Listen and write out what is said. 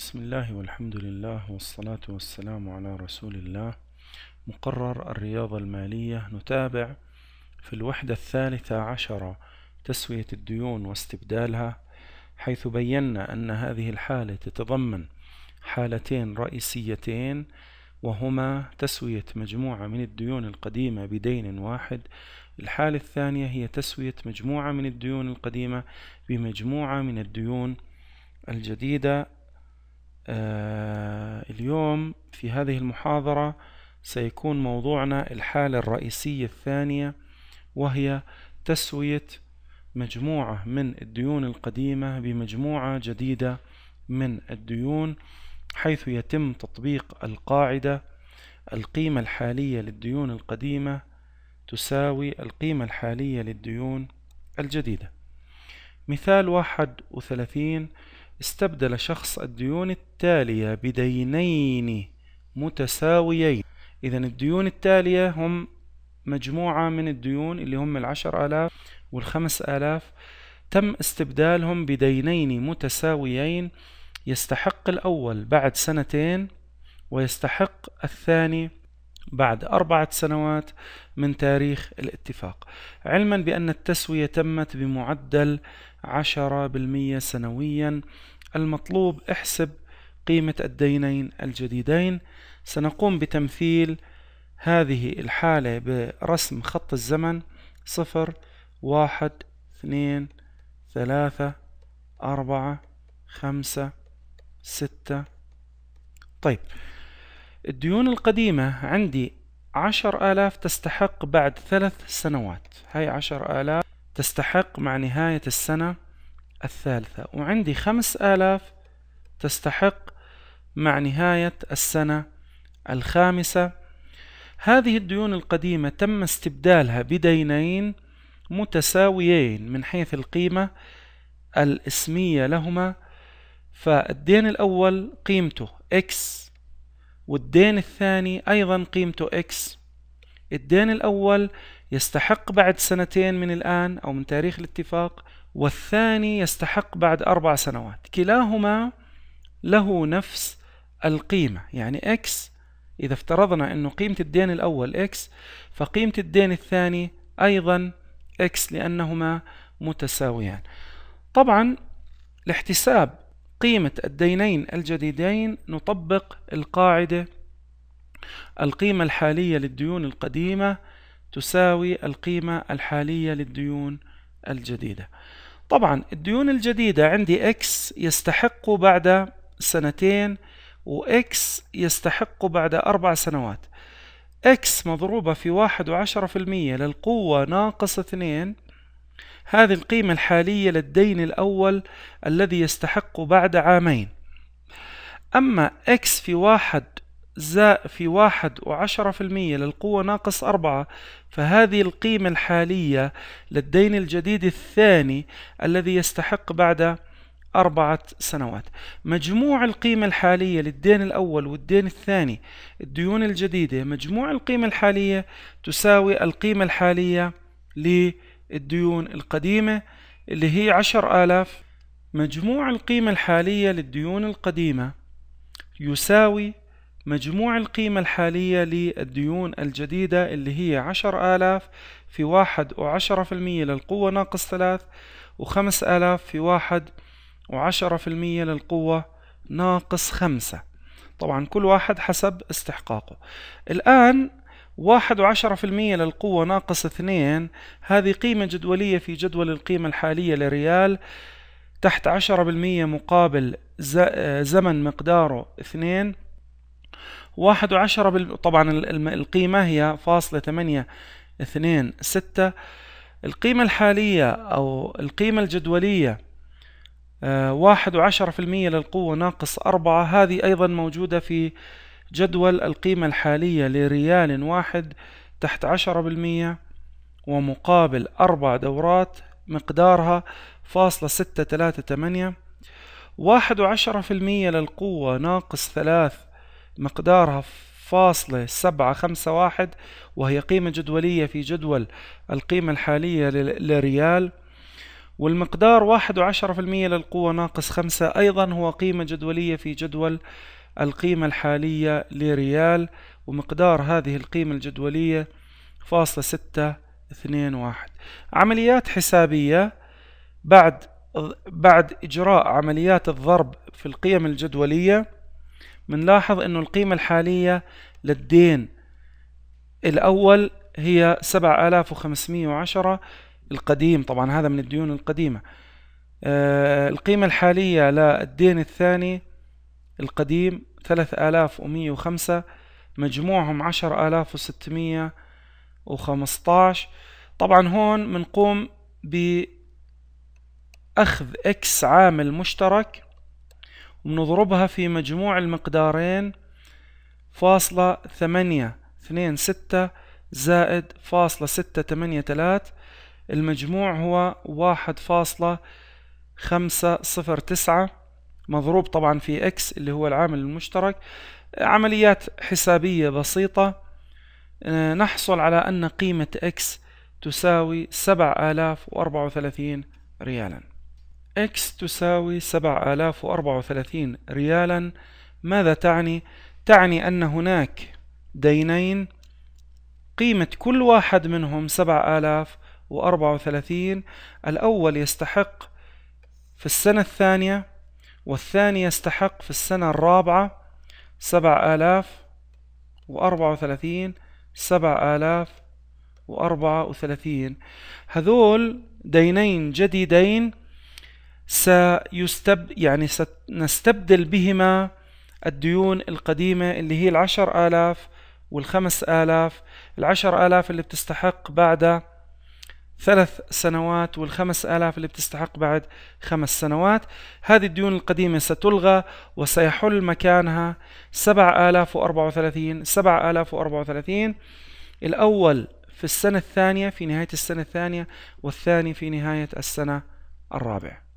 بسم الله والحمد لله والصلاة والسلام على رسول الله مقرر الرياضة المالية نتابع في الوحدة الثالثة عشرة تسوية الديون واستبدالها حيث بينا أن هذه الحالة تتضمن حالتين رئيسيتين وهما تسوية مجموعة من الديون القديمة بدين واحد الحالة الثانية هي تسوية مجموعة من الديون القديمة بمجموعة من الديون الجديدة آه، اليوم في هذه المحاضرة سيكون موضوعنا الحالة الرئيسية الثانية وهي تسوية مجموعة من الديون القديمة بمجموعة جديدة من الديون حيث يتم تطبيق القاعدة القيمة الحالية للديون القديمة تساوي القيمة الحالية للديون الجديدة مثال واحد وثلاثين استبدل شخص الديون التالية بدينين متساويين إذا الديون التالية هم مجموعة من الديون اللي هم العشر آلاف والخمس آلاف تم استبدالهم بدينين متساويين يستحق الأول بعد سنتين ويستحق الثاني بعد أربعة سنوات من تاريخ الاتفاق علما بأن التسوية تمت بمعدل 10% سنويا المطلوب احسب قيمة الدينين الجديدين سنقوم بتمثيل هذه الحالة برسم خط الزمن صفر واحد اثنين ثلاثة أربعة خمسة ستة طيب الديون القديمة عندي عشر آلاف تستحق بعد ثلاث سنوات هاي عشر آلاف تستحق مع نهاية السنة الثالثة وعندي خمس آلاف تستحق مع نهاية السنة الخامسة هذه الديون القديمة تم استبدالها بدينين متساويين من حيث القيمة الاسمية لهما فالدين الأول قيمته X والدين الثاني أيضا قيمته X الدين الأول يستحق بعد سنتين من الآن أو من تاريخ الاتفاق والثاني يستحق بعد أربع سنوات كلاهما له نفس القيمة يعني X إذا افترضنا أنه قيمة الدين الأول X فقيمة الدين الثاني أيضا X لأنهما متساويان طبعا لاحتساب قيمة الدينين الجديدين نطبق القاعدة القيمة الحالية للديون القديمة تساوي القيمة الحالية للديون الجديدة طبعا الديون الجديدة عندي X يستحق بعد سنتين X يستحق بعد أربع سنوات X مضروبة في واحد وعشرة في المية للقوة ناقص اثنين هذه القيمة الحالية للدين الأول الذي يستحق بعد عامين أما X في واحد زاء في واحد وعشرة في المية للقوة ناقص أربعة فهذه القيمة الحالية للدين الجديد الثاني الذي يستحق بعد أربعة سنوات مجموع القيمة الحالية للدين الأول والدين الثاني الديون الجديدة مجموع القيمة الحالية تساوي القيمة الحالية للديون القديمة اللي هي عشر آلاف مجموع القيمة الحالية للديون القديمة يساوي مجموع القيمة الحالية للديون الجديدة اللي هي عشر آلاف في واحد وعشرة في المية للقوة ناقص ثلاث وخمس آلاف في واحد وعشرة في المية للقوة ناقص خمسة طبعا كل واحد حسب استحقاقه الآن واحد وعشرة في المية للقوة ناقص اثنين هذه قيمة جدولية في جدول القيمة الحالية لريال تحت عشرة بالمية مقابل آه، زمن مقداره اثنين واحد وعشرة بال... طبعا القيمة هي فاصلة ثمانية اثنين ستة القيمة الحالية أو القيمة الجدولية آه، واحد وعشرة في المية للقوة ناقص أربعة هذه أيضا موجودة في جدول القيمة الحالية لريال واحد تحت عشرة بالمية ومقابل أربع دورات مقدارها فاصلة ستة تلاتة تمانية واحد وعشرة في المية للقوة ناقص ثلاث مقدارها فاصلة سبعة خمسة واحد وهي قيمة جدولية في جدول القيمة الحالية لريال والمقدار واحد وعشرة في المية للقوة ناقص خمسة أيضا هو قيمة جدولية في جدول القيمة الحالية لريال ومقدار هذه القيمة الجدولية فاصلة ستة اثنين واحد عمليات حسابية بعد بعد إجراء عمليات الضرب في القيم الجدولية بنلاحظ انه القيمة الحالية للدين الاول هي 7510 القديم طبعا هذا من الديون القديمة آه، القيمة الحالية للدين الثاني القديم 3105 مجموعهم 10615 طبعا هون بنقوم بأخذ اكس عامل مشترك ونضربها في مجموع المقدارين فاصلة ثمانية اثنين ستة زائد فاصلة ستة ثمانية تلات المجموع هو واحد فاصلة خمسة صفر تسعة مضروب طبعا في اكس اللي هو العامل المشترك عمليات حسابية بسيطة آه، نحصل على أن قيمة اكس تساوي سبع آلاف وأربعة وثلاثين ريالا x تساوي 7034 ريالا ماذا تعني؟ تعني أن هناك دينين قيمة كل واحد منهم 7034 الأول يستحق في السنة الثانية والثاني يستحق في السنة الرابعة 7034 7034 هذول دينين جديدين سيستب يعني سنستبدل بهما الديون القديمة اللي هي العشر آلاف والخمس آلاف العشر آلاف اللي بتستحق بعد ثلاث سنوات والخمس آلاف اللي بتستحق بعد خمس سنوات هذه الديون القديمة ستلغى وسيحل مكانها سبع آلاف وأربعة وثلاثين سبع آلاف وأربعة وثلاثين الأول في السنة الثانية في نهاية السنة الثانية والثاني في نهاية السنة الرابعة